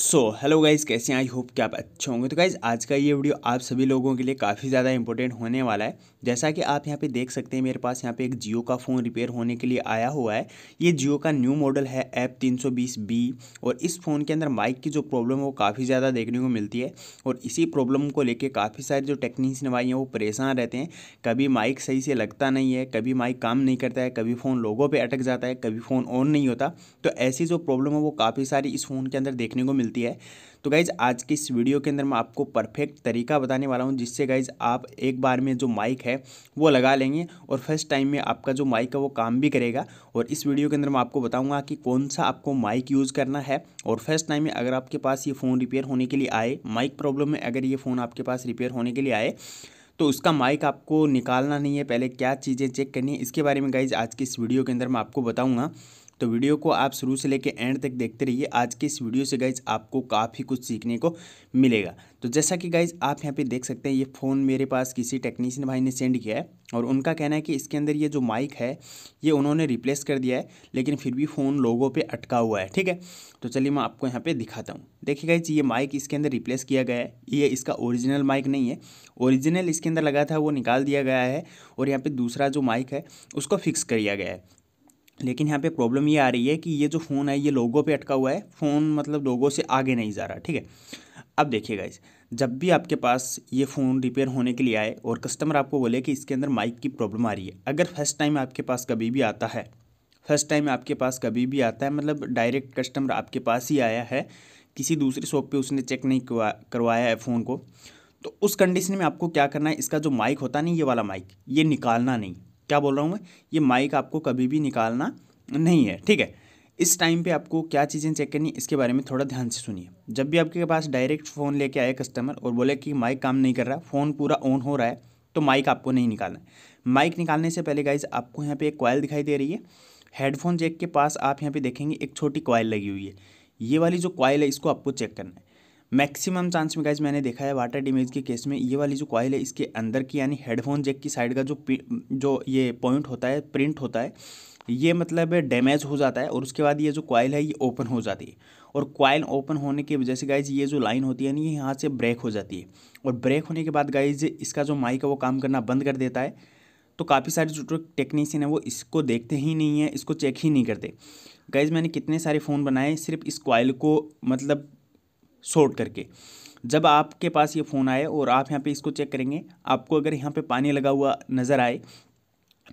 so hello guys कैसे हैं I hope कि आप अच्छे होंगे तो गाइज़ आज का ये वीडियो आप सभी लोगों के लिए काफ़ी ज़्यादा इंपॉर्टेंट होने वाला है जैसा कि आप यहाँ पे देख सकते हैं मेरे पास यहाँ पे एक जियो का फ़ोन रिपेयर होने के लिए आया हुआ है ये जियो का न्यू मॉडल है ऐप बी और इस फ़ोन के अंदर माइक की जो प्रॉब्लम है वो काफ़ी ज़्यादा देखने को मिलती है और इसी प्रॉब्लम को लेकर काफ़ी सारे जो टेक्नीशियन भाई हैं वो परेशान रहते हैं कभी माइक सही से लगता नहीं है कभी माइक काम नहीं करता है कभी फ़ोन लोगों पर अटक जाता है कभी फ़ोन ऑन नहीं होता तो ऐसी जो प्रॉब्लम है वो काफ़ी सारी इस फ़ोन के अंदर देखने को मिलती मिलती है तो गाइज़ आज की इस वीडियो के अंदर मैं आपको परफेक्ट तरीका बताने वाला हूँ जिससे गाइज़ आप एक बार में जो माइक है वो लगा लेंगे और फर्स्ट टाइम में आपका जो माइक है वो काम भी करेगा और इस वीडियो के अंदर मैं आपको बताऊँगा कि कौन सा आपको माइक यूज़ करना है और फर्स्ट टाइम में अगर आपके पास ये फ़ोन रिपेयर होने के लिए आए माइक प्रॉब्लम में अगर ये फ़ोन आपके पास रिपेयर होने के लिए आए तो उसका माइक आपको निकालना नहीं है पहले क्या चीज़ें चेक करनी है इसके बारे में गाइज आज की इस वीडियो के अंदर मैं आपको बताऊँगा तो वीडियो को आप शुरू से लेकर एंड तक देखते रहिए आज के इस वीडियो से गाइज आपको काफ़ी कुछ सीखने को मिलेगा तो जैसा कि गाइज आप यहाँ पे देख सकते हैं ये फ़ोन मेरे पास किसी टेक्नीशियन भाई ने सेंड किया है और उनका कहना है कि इसके अंदर ये जो माइक है ये उन्होंने रिप्लेस कर दिया है लेकिन फिर भी फ़ोन लोगों पर अटका हुआ है ठीक है तो चलिए मैं आपको यहाँ पर दिखाता हूँ देखिए गाइज ये माइक इसके अंदर रिप्लेस किया गया है ये इसका ओरिजिनल माइक नहीं है ओरिजिनल इसके अंदर लगा था वो निकाल दिया गया है और यहाँ पर दूसरा जो माइक है उसको फिक्स कर दिया गया है लेकिन यहाँ पे प्रॉब्लम ये आ रही है कि ये जो फ़ोन है ये लोगों पे अटका हुआ है फ़ोन मतलब लोगों से आगे नहीं जा रहा ठीक है अब देखिएगा इस जब भी आपके पास ये फ़ोन रिपेयर होने के लिए आए और कस्टमर आपको बोले कि इसके अंदर माइक की प्रॉब्लम आ रही है अगर फर्स्ट टाइम आपके पास कभी भी आता है फर्स्ट टाइम आपके पास कभी भी आता है मतलब डायरेक्ट कस्टमर आपके पास ही आया है किसी दूसरी शॉप पर उसने चेक नहीं करवाया है फ़ोन को तो उस कंडीशन में आपको क्या करना है इसका जो माइक होता नहीं ये वाला माइक ये निकालना नहीं क्या बोल रहा हूँ मैं ये माइक आपको कभी भी निकालना नहीं है ठीक है इस टाइम पे आपको क्या चीज़ें चेक करनी इसके बारे में थोड़ा ध्यान से सुनिए जब भी आपके पास डायरेक्ट फ़ोन लेके आए कस्टमर और बोले कि माइक काम नहीं कर रहा फ़ोन पूरा ऑन हो रहा है तो माइक आपको नहीं निकालना माइक निकालने से पहले गाइज आपको यहाँ पे एक कॉयल दिखाई दे रही है हेडफोन जैक के पास आप यहाँ पे देखेंगे एक छोटी कॉयल लगी हुई है ये वाली जो कॉयल है इसको आपको चेक करना है मैक्सिमम चांस में गाइज मैंने देखा है वाटर डैमेज के केस में ये वाली जो कॉइल है इसके अंदर की यानी हेडफोन जैक की साइड का जो जो ये पॉइंट होता है प्रिंट होता है ये मतलब डैमेज हो जाता है और उसके बाद ये जो कॉइल है ये ओपन हो जाती है और कॉयल ओपन होने की वजह से गाइज ये जो लाइन होती है ना ये यहाँ से ब्रेक हो जाती है और ब्रेक होने के बाद गाइज इसका जो माइक है वो काम करना बंद कर देता है तो काफ़ी सारे जो टेक्नीशियन है वो इसको देखते ही नहीं है इसको चेक ही नहीं करते गाइज मैंने कितने सारे फ़ोन बनाए सिर्फ इस कॉयल को मतलब शॉर्ट करके जब आपके पास ये फ़ोन आए और आप यहाँ पे इसको चेक करेंगे आपको अगर यहाँ पे पानी लगा हुआ नज़र आए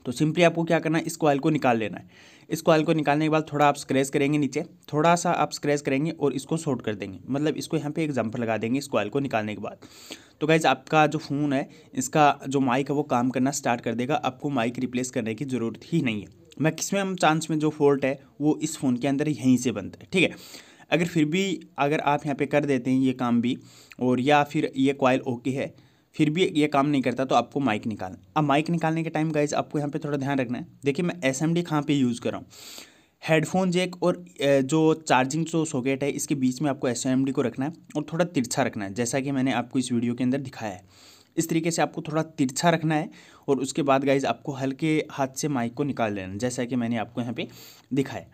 तो सिंपली आपको क्या करना है इस कॉयल को निकाल लेना है इस कॉयल को निकालने के बाद थोड़ा आप स्क्रैच करेंगे नीचे थोड़ा सा आप स्क्रैच करेंगे और इसको शॉर्ट कर देंगे मतलब इसको यहाँ पे एक जंपर लगा देंगे इस कॉयल को निकालने के बाद तो गाइज आपका जो फ़ोन है इसका जो माइक है वो काम करना स्टार्ट कर देगा आपको माइक रिप्लेस करने की ज़रूरत ही नहीं है मैक्सिमम चांस में जो फॉल्ट है वो इस फ़ोन के अंदर यहीं से बनता है ठीक है अगर फिर भी अगर आप यहाँ पे कर देते हैं ये काम भी और या फिर ये कॉयल ओके है फिर भी ये काम नहीं करता तो आपको माइक निकालना अब माइक निकालने के टाइम गाइज आपको यहाँ पे थोड़ा ध्यान रखना है देखिए मैं एस एम डी कहाँ पर यूज़ कर रहा हूँ हेडफोन जैक और जो चार्जिंग जो सॉकेट है इसके बीच में आपको एस एम डी को रखना है और थोड़ा तिरछा रखना है जैसा कि मैंने आपको इस वीडियो के अंदर दिखाया है इस तरीके से आपको थोड़ा तिरछा रखना है और उसके बाद गाइज आपको हल्के हाथ से माइक को निकाल लेना जैसा कि मैंने आपको यहाँ पे दिखाया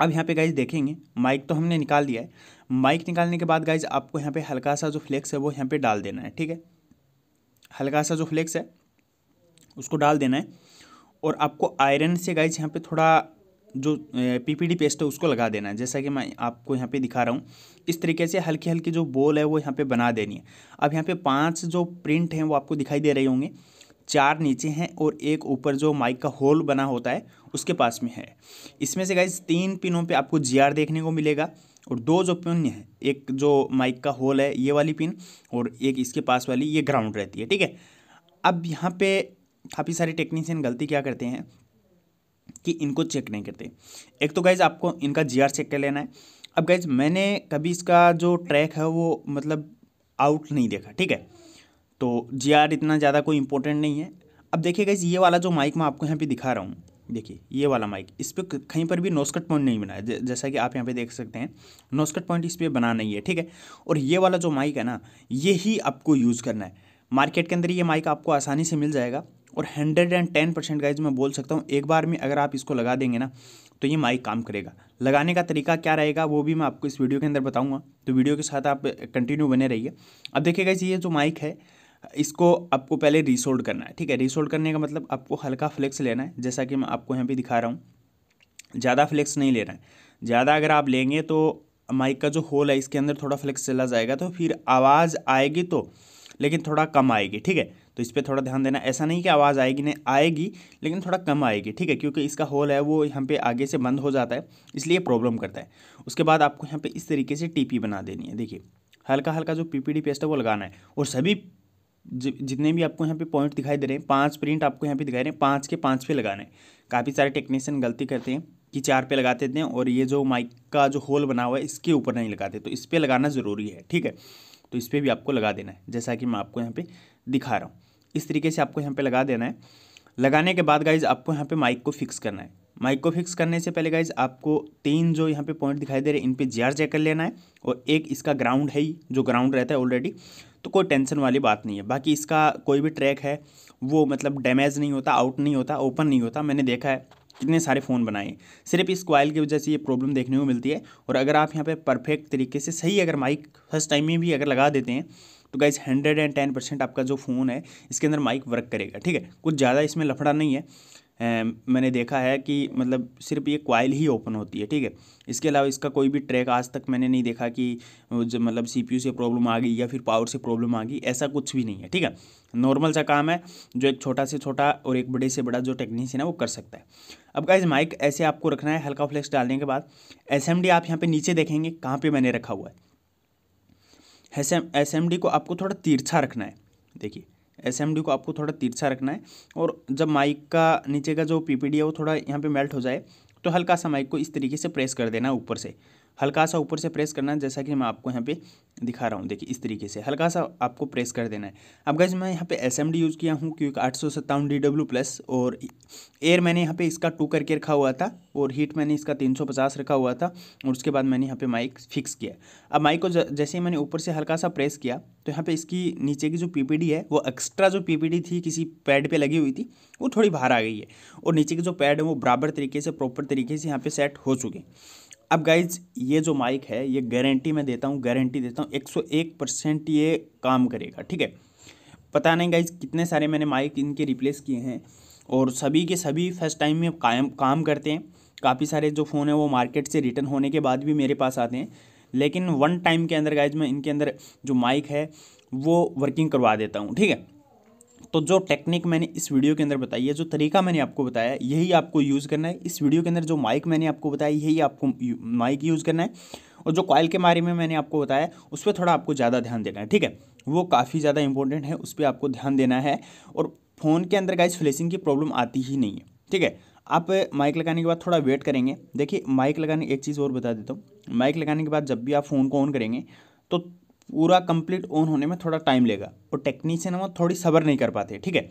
अब यहाँ पे गाइज देखेंगे माइक तो हमने निकाल दिया है माइक निकालने के बाद गाइज आपको यहाँ पे हल्का सा जो फ्लेक्स है वो यहाँ पे डाल देना है ठीक है हल्का सा जो फ्लेक्स है उसको डाल देना है और आपको आयरन से गाइज यहाँ पे थोड़ा जो पीपीडी पेस्ट है उसको लगा देना है जैसा कि मैं आपको यहाँ पे दिखा रहा हूँ इस तरीके से हल्की हल्की जो बोल है वो यहाँ पे बना देनी है अब यहाँ पे पांच जो प्रिंट हैं वो आपको दिखाई दे रहे होंगे चार नीचे हैं और एक ऊपर जो माइक का होल बना होता है उसके पास में है इसमें से गाइज तीन पिनों पे आपको जी देखने को मिलेगा और दो जो पिन है एक जो माइक का होल है ये वाली पिन और एक इसके पास वाली ये ग्राउंड रहती है ठीक है अब यहाँ पे काफ़ी सारे टेक्नीशियन गलती क्या करते हैं कि इनको चेक नहीं करते एक तो गाइज़ आपको इनका जी चेक कर लेना है अब गाइज़ मैंने कभी इसका जो ट्रैक है वो मतलब आउट नहीं देखा ठीक है तो जी आर इतना ज़्यादा कोई इंपॉर्टेंट नहीं है अब देखिए गाइज ये वाला जो माइक मैं आपको यहाँ पे दिखा रहा हूँ देखिए ये वाला माइक इस पर कहीं पर भी नोस्कट पॉइंट नहीं बना है जैसा कि आप यहाँ पे देख सकते हैं नोस्कट पॉइंट इस पर बना नहीं है ठीक है और ये वाला जो माइक है ना ये ही आपको यूज़ करना है मार्केट के अंदर ये माइक आपको आसानी से मिल जाएगा और hundred and ten percent guys मैं बोल सकता हूँ एक बार में अगर आप इसको लगा देंगे ना तो ये माइक काम करेगा लगाने का तरीका क्या रहेगा वो भी मैं आपको इस वीडियो के अंदर बताऊँगा तो वीडियो के साथ आप कंटिन्यू बने रहिए अब देखिए गाइज ये जो माइक है इसको आपको पहले रिसोल्ड करना है ठीक है रिसोल्ड करने का मतलब आपको हल्का फ्लेक्स लेना है जैसा कि मैं आपको यहाँ पे दिखा रहा हूँ ज़्यादा फ्लेक्स नहीं लेना है ज़्यादा अगर आप लेंगे तो माइक का जो होल है इसके अंदर थोड़ा फ्लेक्स चला जाएगा तो फिर आवाज़ आएगी तो लेकिन थोड़ा कम आएगी ठीक है तो इस पर थोड़ा ध्यान देना ऐसा नहीं कि आवाज़ आएगी नहीं आएगी लेकिन थोड़ा कम आएगी ठीक है क्योंकि इसका होल है वो यहाँ पे आगे से बंद हो जाता है इसलिए प्रॉब्लम करता है उसके बाद आपको यहाँ पे इस तरीके से टीपी बना देनी है देखिए हल्का हल्का जो पीपीडी पेस्ट है वो लगाना है और सभी जितने भी आपको यहाँ पे पॉइंट दिखाई दे रहे हैं पांच प्रिंट आपको यहाँ पे दिखाई दे रहे हैं पाँच के पाँच पे लगाने काफ़ी सारे टेक्नीशियन गलती करते हैं कि चार पे लगा देते हैं और ये जो माइक का जो होल बना हुआ है इसके ऊपर नहीं लगाते तो इस पर लगाना ज़रूरी है ठीक है तो इस पर भी आपको लगा देना है जैसा कि मैं आपको यहाँ पर दिखा रहा हूँ इस तरीके से आपको यहाँ पर लगा देना है लगाने के बाद गाइज आपको यहाँ पर माइक को फिक्स करना है माइक को फिक्स करने से पहले गाइज आपको तीन जो यहाँ पे पॉइंट दिखाई दे रहे हैं इन पे जी आर चेक कर लेना है और एक इसका ग्राउंड है ही जो ग्राउंड रहता है ऑलरेडी तो कोई टेंशन वाली बात नहीं है बाकी इसका कोई भी ट्रैक है वो मतलब डैमेज नहीं होता आउट नहीं होता ओपन नहीं होता मैंने देखा है कितने सारे फ़ोन बनाए सिर्फ इस क्वाइल की वजह से ये प्रॉब्लम देखने को मिलती है और अगर आप यहाँ पे परफेक्ट तरीके से सही अगर माइक फर्स्ट टाइम में भी अगर लगा देते हैं तो guys hundred and ten percent आपका जो फ़ोन है इसके अंदर माइक वर्क करेगा ठीक है कुछ ज़्यादा इसमें लफड़ा नहीं है मैंने देखा है कि मतलब सिर्फ ये क्वाइल ही ओपन होती है ठीक है इसके अलावा इसका कोई भी ट्रैक आज तक मैंने नहीं देखा कि जब मतलब सीपीयू से प्रॉब्लम आ गई या फिर पावर से प्रॉब्लम आ गई ऐसा कुछ भी नहीं है ठीक है नॉर्मल सा काम है जो एक छोटा से छोटा और एक बड़े से बड़ा जो टेक्नीशियन है वो कर सकता है अब गाइज माइक ऐसे आपको रखना है हल्का फ्लेक्स डालने के बाद एस आप यहाँ पर नीचे देखेंगे कहाँ पर मैंने रखा हुआ है एस को आपको थोड़ा तिरछा रखना है देखिए एस को आपको थोड़ा तिरछा रखना है और जब माइक का नीचे का जो पी है वो थोड़ा यहाँ पर मेल्ट हो जाए तो हल्का सा माइक को इस तरीके से प्रेस कर देना ऊपर से हल्का सा ऊपर से प्रेस करना है जैसा कि मैं आपको यहाँ पे दिखा रहा हूँ देखिए इस तरीके से हल्का सा आपको प्रेस कर देना है अब गैस मैं यहाँ पे एस यूज़ किया हूँ क्योंकि आठ सौ सत्तावन डी प्लस और एयर मैंने यहाँ पे इसका टू करके रखा हुआ था और हीट मैंने इसका तीन सौ पचास रखा हुआ था और उसके बाद मैंने यहाँ पे माइक फिक्स किया अब माइक को जैसे ही मैंने ऊपर से हल्का सा प्रेस किया तो यहाँ पे इसकी नीचे की जो पीपीडी है वो एक्स्ट्रा जो पीपीडी थी किसी पैड पे लगी हुई थी वो थोड़ी बाहर आ गई है और नीचे की जो पैड है वो बराबर तरीके से प्रॉपर तरीके से यहाँ पे सेट हो चुके हैं अब गाइज ये जो माइक है ये गारंटी मैं देता हूँ गारंटी देता हूँ 101 परसेंट ये काम करेगा ठीक है पता नहीं गाइज कितने सारे मैंने माइक इनके रिप्लेस किए हैं और सभी के सभी फर्स्ट टाइम में कायम काम करते हैं काफ़ी सारे जो फ़ोन है वो मार्केट से रिटर्न होने के बाद भी मेरे पास आते हैं लेकिन वन टाइम के अंदर गाइज मैं इनके अंदर जो माइक है वो वर्किंग करवा देता हूँ ठीक है तो जो टेक्निक मैंने इस वीडियो के अंदर बताई है जो तरीका मैंने आपको बताया यही आपको यूज़ करना है इस वीडियो के अंदर जो माइक मैंने आपको बताया यही आपको माइक यूज़ करना है और जो कॉयल के बारे में मैंने आपको बताया उस पर थोड़ा आपको ज़्यादा ध्यान देना है ठीक है वो काफ़ी ज़्यादा इंपॉर्टेंट है उस पर आपको ध्यान देना है और फ़ोन के अंदर गाइज फ्लेशिंग की प्रॉब्लम आती ही नहीं है ठीक है आप माइक लगाने के बाद थोड़ा वेट करेंगे देखिए माइक लगाने एक चीज़ और बता देता हूँ माइक लगाने के बाद जब भी आप फ़ोन को ऑन करेंगे तो पूरा कंप्लीट ऑन होने में थोड़ा टाइम लेगा और टेक्नीशियन वो थोड़ी सबर नहीं कर पाते ठीक है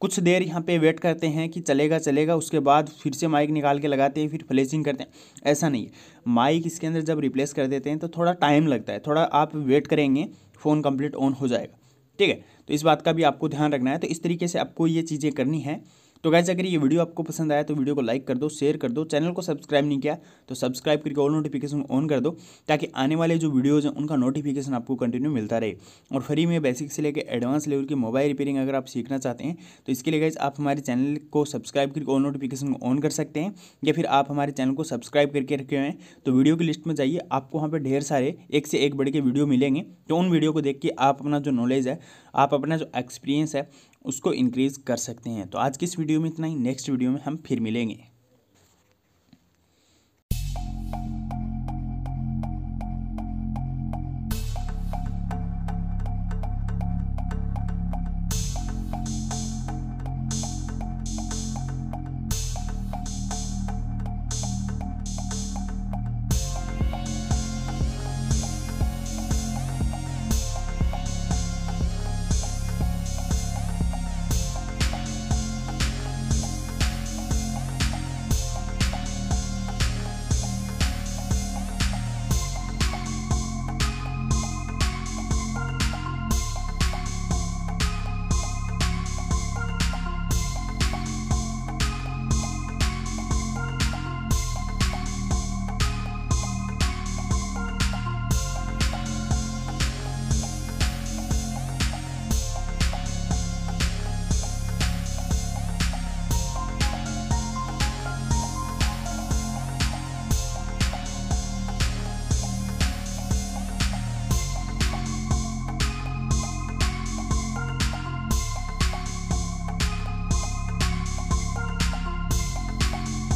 कुछ देर यहाँ पे वेट करते हैं कि चलेगा चलेगा उसके बाद फिर से माइक निकाल के लगाते हैं फिर फ्लैशिंग करते हैं ऐसा नहीं है माइक इसके अंदर जब रिप्लेस कर देते हैं तो थोड़ा टाइम लगता है थोड़ा आप वेट करेंगे फ़ोन कंप्लीट ऑन हो जाएगा ठीक है तो इस बात का भी आपको ध्यान रखना है तो इस तरीके से आपको ये चीज़ें करनी है तो गैस अगर ये वीडियो आपको पसंद आया तो वीडियो को लाइक कर दो शेयर कर दो चैनल को सब्सक्राइब नहीं किया तो सब्सक्राइब करके ऑल नोटिफिकेशन ऑन कर दो ताकि आने वाले जो वीडियोज़ हैं उनका नोटिफिकेशन आपको कंटिन्यू मिलता रहे और फ्री में बेसिक से लेकर एडवांस लेवल की मोबाइल रिपेयरिंग अगर आप सीखना चाहते हैं तो इसके लिए गैस आप हमारे चैनल को सब्सक्राइब करके ऑल नोटिफिकेशन ऑन कर सकते हैं या फिर आप हमारे चैनल को सब्सक्राइब करके रखे हुए हैं तो वीडियो की लिस्ट में जाइए आपको वहाँ पर ढेर सारे एक से एक बढ़ के वीडियो मिलेंगे तो उन वीडियो को देख के आप अपना जो नॉलेज है आप अपना जो एक्सपीरियंस है उसको इंक्रीज़ कर सकते हैं तो आज की इस वीडियो में इतना ही नेक्स्ट वीडियो में हम फिर मिलेंगे